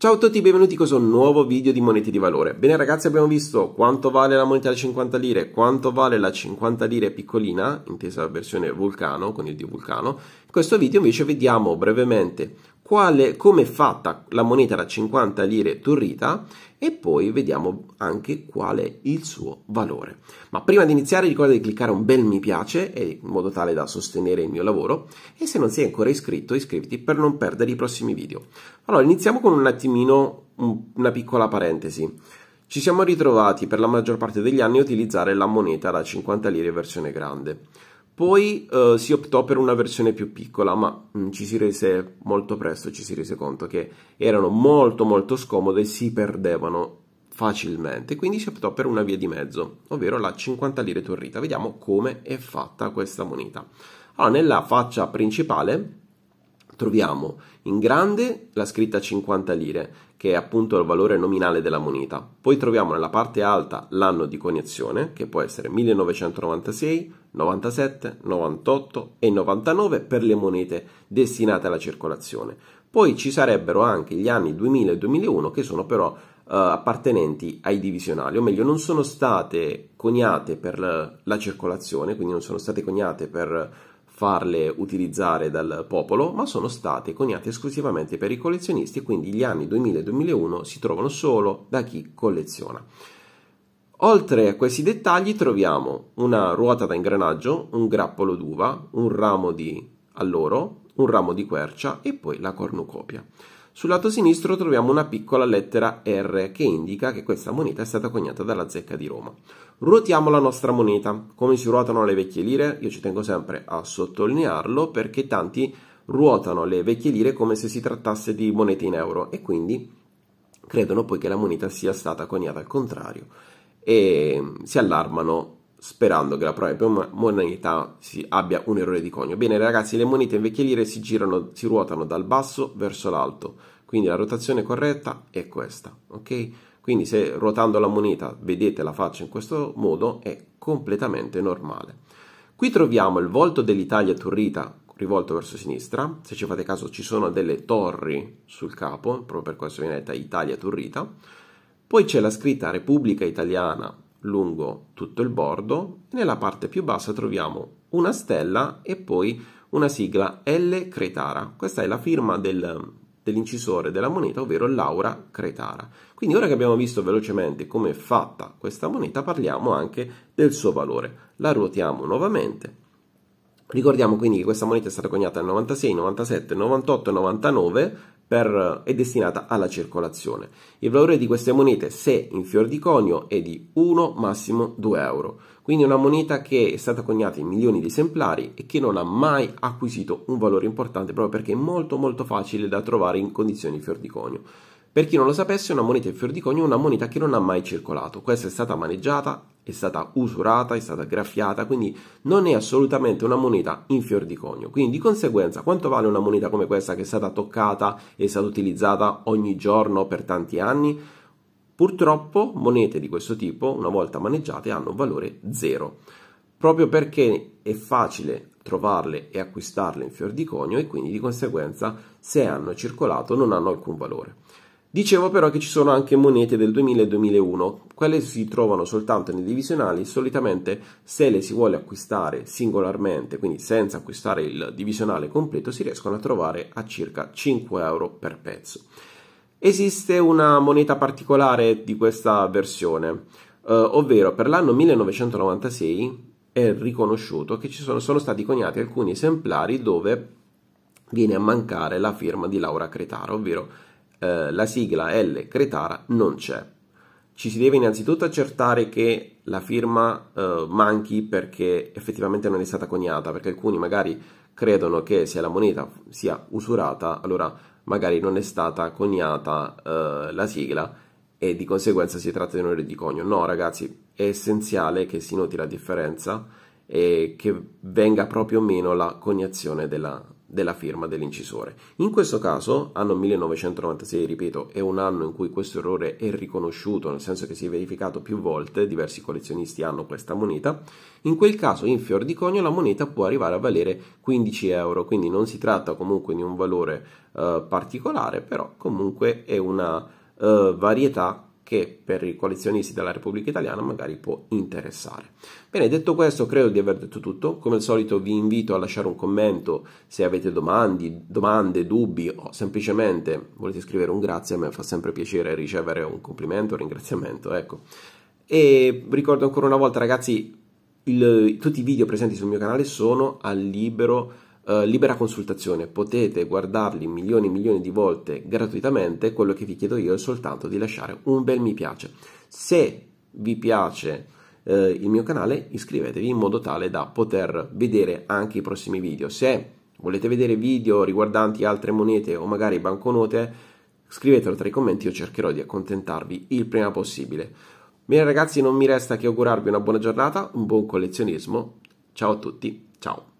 Ciao a tutti, benvenuti in questo nuovo video di monete di valore. Bene ragazzi, abbiamo visto quanto vale la moneta da 50 lire, quanto vale la 50 lire piccolina, intesa la versione vulcano, con il dio vulcano. In questo video invece vediamo brevemente quale, come è fatta la moneta da 50 lire turrita e poi vediamo anche qual è il suo valore. Ma prima di iniziare ricorda di cliccare un bel mi piace in modo tale da sostenere il mio lavoro e se non sei ancora iscritto iscriviti per non perdere i prossimi video. Allora iniziamo con un attimino una piccola parentesi. Ci siamo ritrovati per la maggior parte degli anni a utilizzare la moneta da 50 lire versione grande. Poi eh, si optò per una versione più piccola, ma mh, mm, ci si rese molto presto, ci si rese conto che erano molto molto scomode e si perdevano facilmente, quindi si optò per una via di mezzo, ovvero la 50 lire turrita. Vediamo come è fatta questa moneta. Allora, ah, nella faccia principale troviamo in grande la scritta 50 lire, che è appunto il valore nominale della moneta. Poi troviamo nella parte alta l'anno di coniazione, che può essere 1996, 97, 98 e 99 per le monete destinate alla circolazione. Poi ci sarebbero anche gli anni 2000 e 2001 che sono però Uh, appartenenti ai divisionali, o meglio, non sono state coniate per la, la circolazione, quindi non sono state coniate per farle utilizzare dal popolo, ma sono state coniate esclusivamente per i collezionisti e quindi gli anni 2000 e 2001 si trovano solo da chi colleziona. Oltre a questi dettagli troviamo una ruota da ingranaggio, un grappolo d'uva, un ramo di alloro, un ramo di quercia e poi la cornucopia. Sul lato sinistro troviamo una piccola lettera R che indica che questa moneta è stata coniata dalla zecca di Roma. Ruotiamo la nostra moneta. Come si ruotano le vecchie lire? Io ci tengo sempre a sottolinearlo perché tanti ruotano le vecchie lire come se si trattasse di monete in euro e quindi credono poi che la moneta sia stata coniata al contrario e si allarmano sperando che la propria moneta si abbia un errore di conio. Bene ragazzi, le monete in vecchie lire si, girano, si ruotano dal basso verso l'alto, quindi la rotazione corretta è questa, ok? Quindi se ruotando la moneta vedete la faccia in questo modo è completamente normale. Qui troviamo il volto dell'Italia turrita rivolto verso sinistra, se ci fate caso ci sono delle torri sul capo, proprio per questo viene detta Italia turrita, poi c'è la scritta Repubblica Italiana lungo tutto il bordo nella parte più bassa troviamo una stella e poi una sigla L Cretara. Questa è la firma del, dell'incisore della moneta, ovvero Laura Cretara. Quindi ora che abbiamo visto velocemente come è fatta questa moneta, parliamo anche del suo valore. La ruotiamo nuovamente. Ricordiamo quindi che questa moneta è stata coniata nel 96, 97, 98 99 per, è destinata alla circolazione. Il valore di queste monete, se in fior di conio, è di 1 massimo 2 euro. Quindi una moneta che è stata coniata in milioni di esemplari e che non ha mai acquisito un valore importante proprio perché è molto molto facile da trovare in condizioni fior di conio. Per chi non lo sapesse, una moneta in fior di conio è una moneta che non ha mai circolato. Questa è stata maneggiata è stata usurata, è stata graffiata, quindi non è assolutamente una moneta in fior di conio. Quindi di conseguenza quanto vale una moneta come questa che è stata toccata e è stata utilizzata ogni giorno per tanti anni? Purtroppo monete di questo tipo, una volta maneggiate, hanno un valore zero, proprio perché è facile trovarle e acquistarle in fior di conio e quindi di conseguenza se hanno circolato non hanno alcun valore. Dicevo però che ci sono anche monete del 2000 e 2001, quelle si trovano soltanto nei divisionali, solitamente se le si vuole acquistare singolarmente, quindi senza acquistare il divisionale completo, si riescono a trovare a circa 5 euro per pezzo. Esiste una moneta particolare di questa versione, eh, ovvero per l'anno 1996 è riconosciuto che ci sono, sono stati coniati alcuni esemplari dove viene a mancare la firma di Laura Cretaro, ovvero eh, la sigla L Cretara non c'è. Ci si deve innanzitutto accertare che la firma eh, manchi perché effettivamente non è stata coniata, perché alcuni magari credono che se la moneta sia usurata, allora magari non è stata coniata eh, la sigla e di conseguenza si tratta di un errore di conio. No, ragazzi, è essenziale che si noti la differenza e che venga proprio meno la coniazione della, della firma dell'incisore. In questo caso, anno 1996, ripeto, è un anno in cui questo errore è riconosciuto, nel senso che si è verificato più volte, diversi collezionisti hanno questa moneta, in quel caso in fior di conio la moneta può arrivare a valere 15 euro, quindi non si tratta comunque di un valore eh, particolare, però comunque è una eh, varietà che per i coalizionisti della Repubblica Italiana magari può interessare. Bene, detto questo, credo di aver detto tutto. Come al solito vi invito a lasciare un commento se avete domandi, domande, dubbi o semplicemente volete scrivere un grazie, a me fa sempre piacere ricevere un complimento, un ringraziamento, ecco. E ricordo ancora una volta ragazzi, il, tutti i video presenti sul mio canale sono al libero eh, libera consultazione, potete guardarli milioni e milioni di volte gratuitamente, quello che vi chiedo io è soltanto di lasciare un bel mi piace. Se vi piace eh, il mio canale iscrivetevi in modo tale da poter vedere anche i prossimi video. Se volete vedere video riguardanti altre monete o magari banconote, scrivetelo tra i commenti, io cercherò di accontentarvi il prima possibile. Bene ragazzi, non mi resta che augurarvi una buona giornata, un buon collezionismo. Ciao a tutti, ciao.